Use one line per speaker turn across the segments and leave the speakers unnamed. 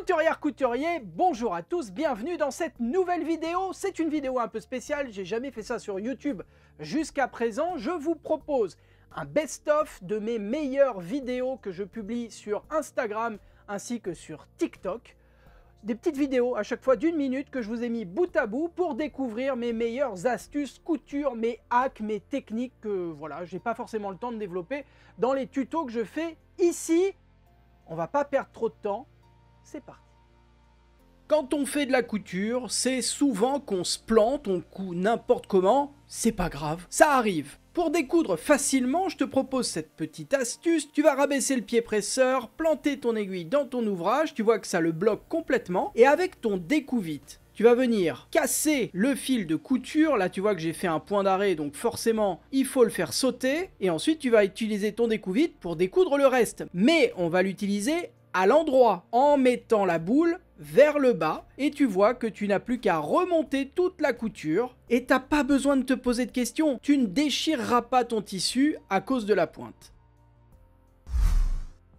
Couturière, couturier, bonjour à tous, bienvenue dans cette nouvelle vidéo. C'est une vidéo un peu spéciale, j'ai jamais fait ça sur YouTube jusqu'à présent. Je vous propose un best-of de mes meilleures vidéos que je publie sur Instagram ainsi que sur TikTok. Des petites vidéos à chaque fois d'une minute que je vous ai mis bout à bout pour découvrir mes meilleures astuces, coutures, mes hacks, mes techniques que voilà, j'ai pas forcément le temps de développer dans les tutos que je fais ici. On va pas perdre trop de temps, c'est parti. Quand on fait de la couture, c'est souvent qu'on se plante, on coud n'importe comment, c'est pas grave, ça arrive. Pour découdre facilement, je te propose cette petite astuce. Tu vas rabaisser le pied presseur, planter ton aiguille dans ton ouvrage, tu vois que ça le bloque complètement, et avec ton découvite, tu vas venir casser le fil de couture. Là, tu vois que j'ai fait un point d'arrêt, donc forcément, il faut le faire sauter. Et ensuite, tu vas utiliser ton découvite pour découdre le reste. Mais on va l'utiliser à l'endroit en mettant la boule vers le bas et tu vois que tu n'as plus qu'à remonter toute la couture et t'as pas besoin de te poser de questions, tu ne déchireras pas ton tissu à cause de la pointe.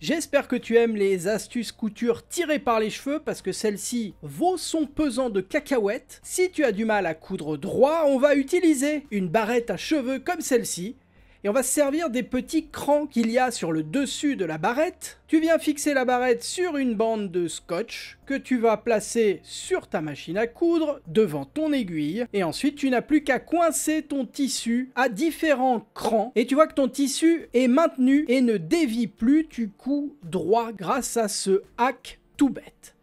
J'espère que tu aimes les astuces couture tirées par les cheveux parce que celle-ci vaut son pesant de cacahuètes. Si tu as du mal à coudre droit, on va utiliser une barrette à cheveux comme celle-ci et on va se servir des petits crans qu'il y a sur le dessus de la barrette. Tu viens fixer la barrette sur une bande de scotch que tu vas placer sur ta machine à coudre devant ton aiguille et ensuite tu n'as plus qu'à coincer ton tissu à différents crans et tu vois que ton tissu est maintenu et ne dévie plus, tu couds droit grâce à ce hack tout bête.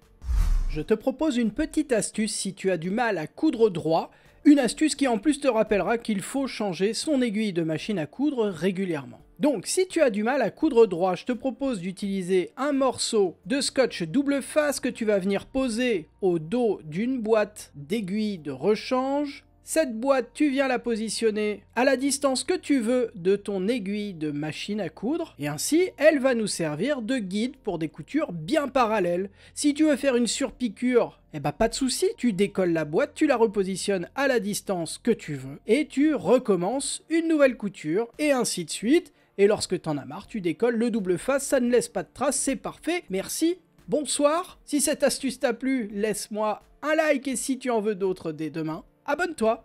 Je te propose une petite astuce si tu as du mal à coudre droit, une astuce qui en plus te rappellera qu'il faut changer son aiguille de machine à coudre régulièrement. Donc si tu as du mal à coudre droit, je te propose d'utiliser un morceau de scotch double face que tu vas venir poser au dos d'une boîte d'aiguilles de rechange cette boîte, tu viens la positionner à la distance que tu veux de ton aiguille de machine à coudre et ainsi, elle va nous servir de guide pour des coutures bien parallèles. Si tu veux faire une surpiqûre, eh ben, pas de souci, tu décolles la boîte, tu la repositionnes à la distance que tu veux et tu recommences une nouvelle couture et ainsi de suite. Et lorsque en as marre, tu décolles le double face, ça ne laisse pas de traces, c'est parfait. Merci, bonsoir. Si cette astuce t'a plu, laisse-moi un like et si tu en veux d'autres dès demain, abonne-toi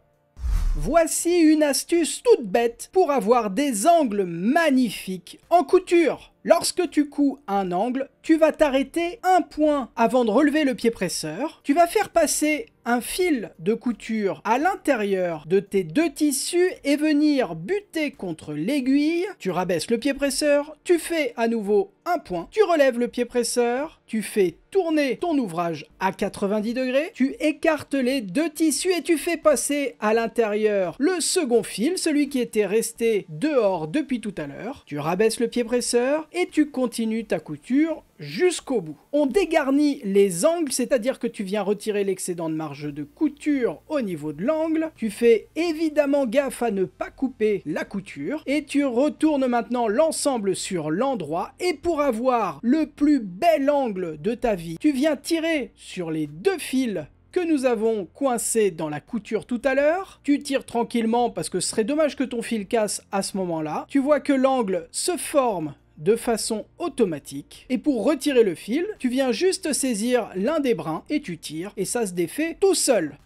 Voici une astuce toute bête pour avoir des angles magnifiques en couture Lorsque tu couds un angle, tu vas t'arrêter un point avant de relever le pied presseur. Tu vas faire passer un fil de couture à l'intérieur de tes deux tissus et venir buter contre l'aiguille. Tu rabaisses le pied presseur, tu fais à nouveau un point, tu relèves le pied presseur, tu fais tourner ton ouvrage à 90 degrés, tu écartes les deux tissus et tu fais passer à l'intérieur le second fil, celui qui était resté dehors depuis tout à l'heure. Tu rabaisses le pied presseur et tu continues ta couture jusqu'au bout. On dégarnit les angles, c'est-à-dire que tu viens retirer l'excédent de marge de couture au niveau de l'angle. Tu fais évidemment gaffe à ne pas couper la couture et tu retournes maintenant l'ensemble sur l'endroit et pour avoir le plus bel angle de ta vie, tu viens tirer sur les deux fils que nous avons coincés dans la couture tout à l'heure. Tu tires tranquillement parce que ce serait dommage que ton fil casse à ce moment-là. Tu vois que l'angle se forme de façon automatique. Et pour retirer le fil, tu viens juste
saisir l'un des brins et tu tires et ça se défait tout seul.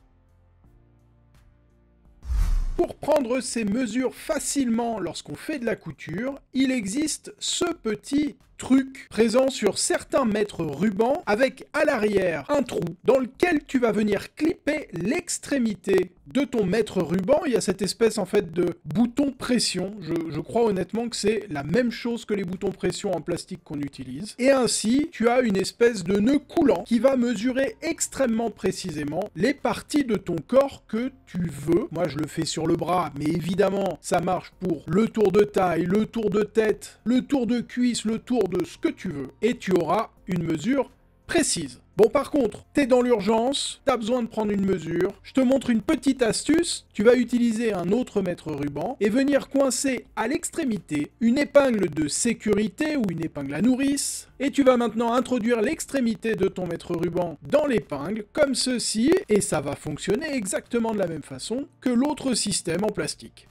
Pour prendre ces mesures facilement lorsqu'on fait de la couture, il existe ce petit truc présent sur certains mètres rubans avec à l'arrière un trou dans lequel tu vas venir clipper l'extrémité de ton mètre ruban. Il y a cette espèce en fait de bouton pression. Je, crois honnêtement que c'est la même chose que les boutons pression en plastique qu'on utilise. Et ainsi, tu as une espèce de nœud coulant qui va mesurer extrêmement précisément les parties de ton corps que tu veux. Moi, je le fais sur le bras, mais évidemment, ça marche pour le tour de taille, le tour de tête, le tour de cuisse, le tour ce que tu veux et tu auras une mesure précise. Bon, par contre, t'es dans l'urgence, t'as besoin de prendre une mesure. Je te montre une petite astuce. Tu vas utiliser un autre mètre ruban et venir coincer à l'extrémité une épingle de sécurité ou une épingle à nourrice. Et tu vas maintenant introduire l'extrémité de ton mètre ruban dans l'épingle, comme ceci, et ça va fonctionner exactement de la même façon que l'autre système en plastique.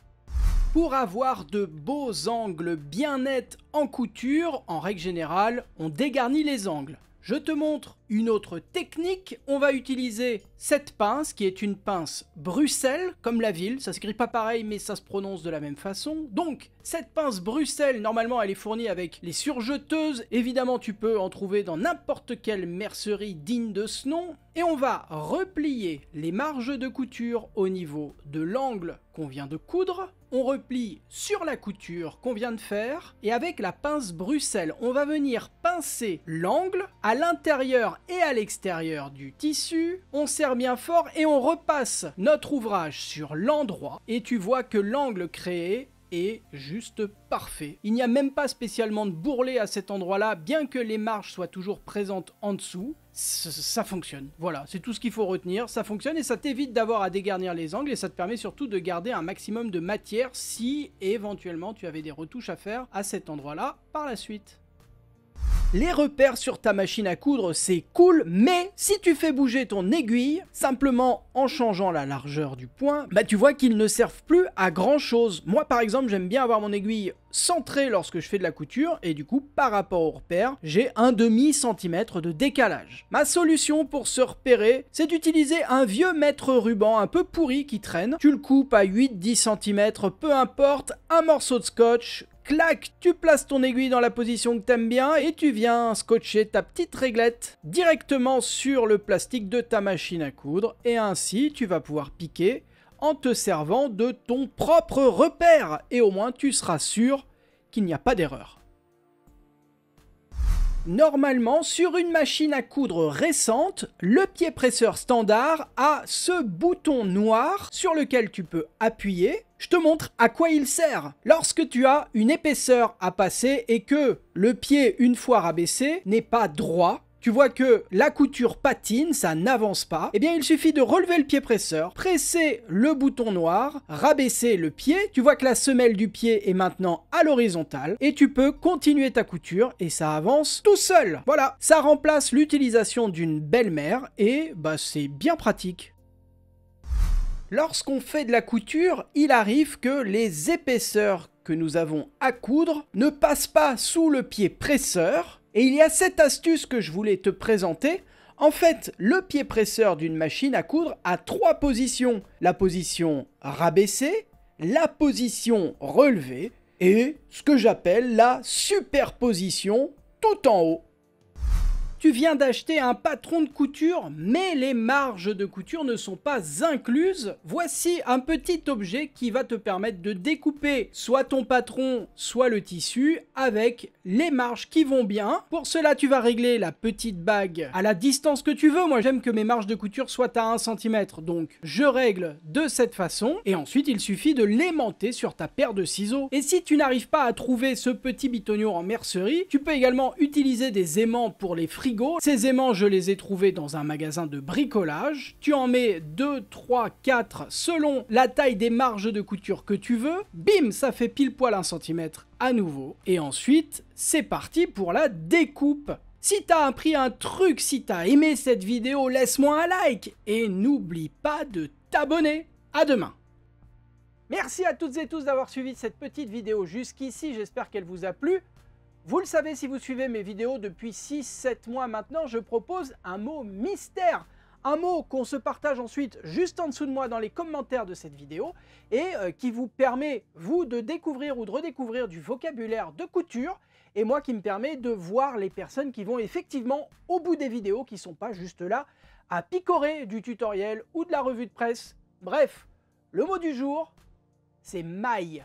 Pour avoir de beaux angles bien
nets en couture, en règle générale, on dégarnit les angles. Je te montre une autre technique. On va utiliser cette pince qui est une pince Bruxelles, comme la ville. Ça s'écrit pas pareil, mais ça se prononce de la même façon. Donc, cette pince Bruxelles, normalement, elle est fournie avec les surjeteuses. Évidemment, tu peux en trouver dans n'importe quelle mercerie digne de ce nom. Et on va replier les marges de couture au niveau de l'angle qu'on vient de coudre on replie sur la couture qu'on vient de faire et avec la pince Bruxelles, on va venir pincer l'angle à l'intérieur et à l'extérieur du tissu. On serre bien fort et on repasse notre ouvrage sur l'endroit et tu vois que l'angle créé est juste parfait. Il n'y a même pas spécialement de bourrelet à cet endroit-là, bien que les marges soient toujours présentes en dessous, ça fonctionne. Voilà, c'est tout ce qu'il faut retenir, ça fonctionne et ça t'évite d'avoir à dégarnir les angles et ça te permet surtout de garder un maximum de matière si éventuellement tu avais des retouches à faire à cet endroit-là par la suite. Les repères sur ta machine à coudre, c'est cool, mais si tu fais bouger ton aiguille, simplement en changeant la largeur du point, bah tu vois qu'ils ne servent plus à grand chose. Moi par exemple, j'aime bien avoir mon aiguille centrée lorsque je fais de la couture, et du coup, par rapport aux repères, j'ai un demi centimètre de décalage. Ma solution pour se repérer, c'est d'utiliser un vieux mètre ruban un peu pourri qui traîne. Tu le coupes à 8-10 cm, peu importe, un morceau de scotch, clac, tu places ton aiguille dans la position que t'aimes bien et tu viens scotcher ta petite réglette directement sur le plastique de ta machine à coudre et ainsi tu vas pouvoir piquer en te servant de ton propre repère et au moins tu seras sûr qu'il n'y a pas d'erreur. Normalement, sur une machine à coudre récente, le pied presseur standard a ce bouton noir sur lequel tu peux appuyer. Je te montre à quoi il sert. Lorsque tu as une épaisseur à passer et que le pied, une fois rabaissé, n'est pas droit, tu vois que la couture patine, ça n'avance pas, eh bien il suffit de relever le pied presseur, presser le bouton noir, rabaisser le pied, tu vois que la semelle du pied est maintenant à l'horizontale, et tu peux continuer ta couture, et ça avance tout seul. Voilà, ça remplace l'utilisation d'une belle-mère, et bah c'est bien pratique. Lorsqu'on fait de la couture, il arrive que les épaisseurs que nous avons à coudre ne passent pas sous le pied presseur, et il y a cette astuce que je voulais te présenter. En fait, le pied presseur d'une machine à coudre a trois positions. La position rabaissée, la position relevée et ce que j'appelle la superposition tout en haut. Tu viens d'acheter un patron de couture, mais les marges de couture ne sont pas incluses. Voici un petit objet qui va te permettre de découper soit ton patron, soit le tissu avec les marges qui vont bien. Pour cela, tu vas régler la petite bague à la distance que tu veux. Moi, j'aime que mes marges de couture soient à 1 cm, donc je règle de cette façon. Et ensuite, il suffit de l'aimanter sur ta paire de ciseaux. Et si tu n'arrives pas à trouver ce petit bitonio en mercerie, tu peux également utiliser des aimants pour les frites ces aimants, je les ai trouvés dans un magasin de bricolage. Tu en mets 2, 3, 4 selon la taille des marges de couture que tu veux. Bim, ça fait pile poil 1 centimètre à nouveau. Et ensuite, c'est parti pour la découpe. Si t'as appris un truc, si t'as aimé cette vidéo, laisse-moi un like et n'oublie pas de t'abonner. À demain Merci à toutes et tous d'avoir suivi cette petite vidéo jusqu'ici, j'espère qu'elle vous a plu. Vous le savez si vous suivez mes vidéos depuis 6-7 mois maintenant, je propose un mot mystère. Un mot qu'on se partage ensuite juste en dessous de moi dans les commentaires de cette vidéo et euh, qui vous permet, vous, de découvrir ou de redécouvrir du vocabulaire de couture et moi qui me permet de voir les personnes qui vont effectivement au bout des vidéos qui ne sont pas juste là à picorer du tutoriel ou de la revue de presse. Bref, le mot du jour, c'est maille.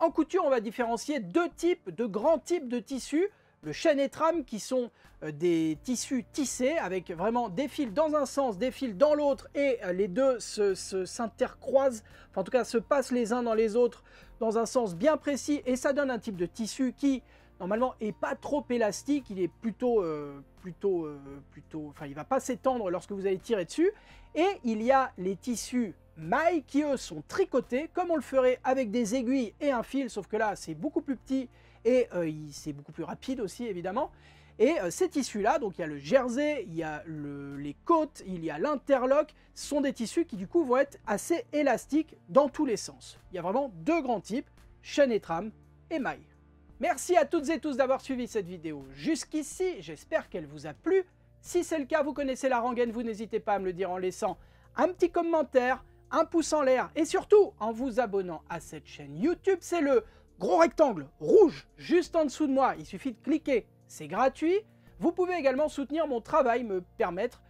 En couture, on va différencier deux types, de grands types de tissus. Le chêne et trame qui sont euh, des tissus tissés avec vraiment des fils dans un sens, des fils dans l'autre et euh, les deux se, s'intercroisent, enfin en tout cas se passent les uns dans les autres dans un sens bien précis et ça donne un type de tissu qui normalement est pas trop élastique, il est plutôt, euh, plutôt, plutôt, enfin il va pas s'étendre lorsque vous allez tirer dessus. Et il y a les tissus mailles qui eux sont tricotées comme on le ferait avec des aiguilles et un fil, sauf que là c'est beaucoup plus petit et euh, c'est beaucoup plus rapide aussi évidemment. Et euh, ces tissus-là, donc il y a le jersey, il y a les côtes, il y a l'interlock, sont des tissus qui du coup vont être assez élastiques dans tous les sens. Il y a vraiment deux grands types, chaîne et trame et maille. Merci à toutes et tous d'avoir suivi cette vidéo jusqu'ici, j'espère qu'elle vous a plu. Si c'est le cas, vous connaissez la rengaine, vous n'hésitez pas à me le dire en laissant un petit commentaire, un pouce en l'air et surtout en vous abonnant à cette chaîne YouTube, c'est le gros rectangle rouge juste en dessous de moi. Il suffit de cliquer, c'est gratuit. Vous pouvez également soutenir mon travail, me permettre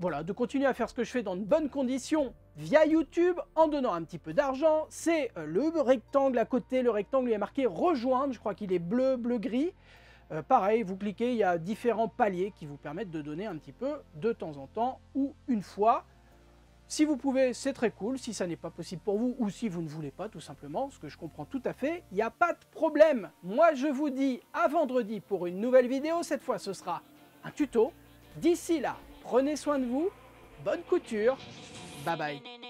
voilà, de continuer à faire ce que je fais dans de bonnes conditions via YouTube en donnant un petit peu d'argent. C'est euh, le rectangle à côté, le rectangle il est marqué rejoindre, je crois qu'il est bleu, bleu-gris. Euh, pareil, vous cliquez, il y a différents paliers qui vous permettent de donner un petit peu de temps en temps ou une fois. Si vous pouvez, c'est très cool. Si ça n'est pas possible pour vous ou si vous ne voulez pas, tout simplement, ce que je comprends tout à fait, il n'y a pas de problème. Moi, je vous dis à vendredi pour une nouvelle vidéo. Cette fois, ce sera un tuto. D'ici là, prenez soin de vous. Bonne couture. Bye bye.